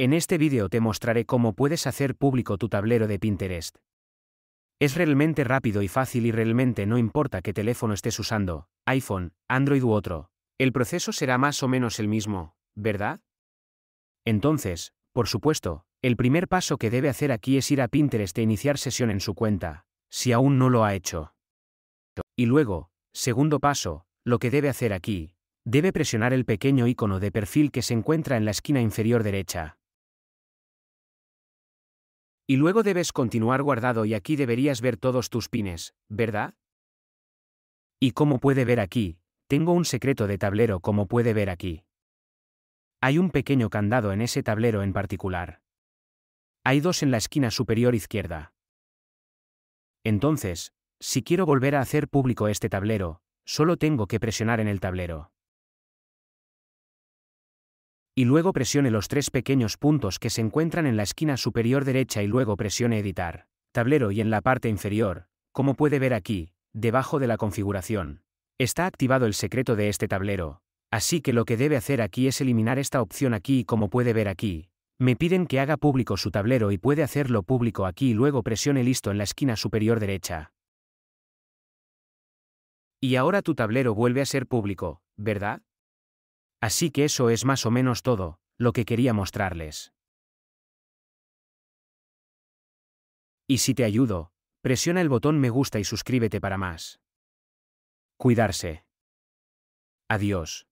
En este vídeo te mostraré cómo puedes hacer público tu tablero de Pinterest. Es realmente rápido y fácil y realmente no importa qué teléfono estés usando, iPhone, Android u otro. El proceso será más o menos el mismo, ¿verdad? Entonces, por supuesto, el primer paso que debe hacer aquí es ir a Pinterest e iniciar sesión en su cuenta, si aún no lo ha hecho. Y luego, segundo paso, lo que debe hacer aquí, debe presionar el pequeño icono de perfil que se encuentra en la esquina inferior derecha. Y luego debes continuar guardado y aquí deberías ver todos tus pines, ¿verdad? Y como puede ver aquí, tengo un secreto de tablero como puede ver aquí. Hay un pequeño candado en ese tablero en particular. Hay dos en la esquina superior izquierda. Entonces, si quiero volver a hacer público este tablero, solo tengo que presionar en el tablero y luego presione los tres pequeños puntos que se encuentran en la esquina superior derecha y luego presione Editar, tablero y en la parte inferior, como puede ver aquí, debajo de la configuración. Está activado el secreto de este tablero, así que lo que debe hacer aquí es eliminar esta opción aquí y como puede ver aquí, me piden que haga público su tablero y puede hacerlo público aquí y luego presione listo en la esquina superior derecha. Y ahora tu tablero vuelve a ser público, ¿verdad? Así que eso es más o menos todo, lo que quería mostrarles. Y si te ayudo, presiona el botón me gusta y suscríbete para más. Cuidarse. Adiós.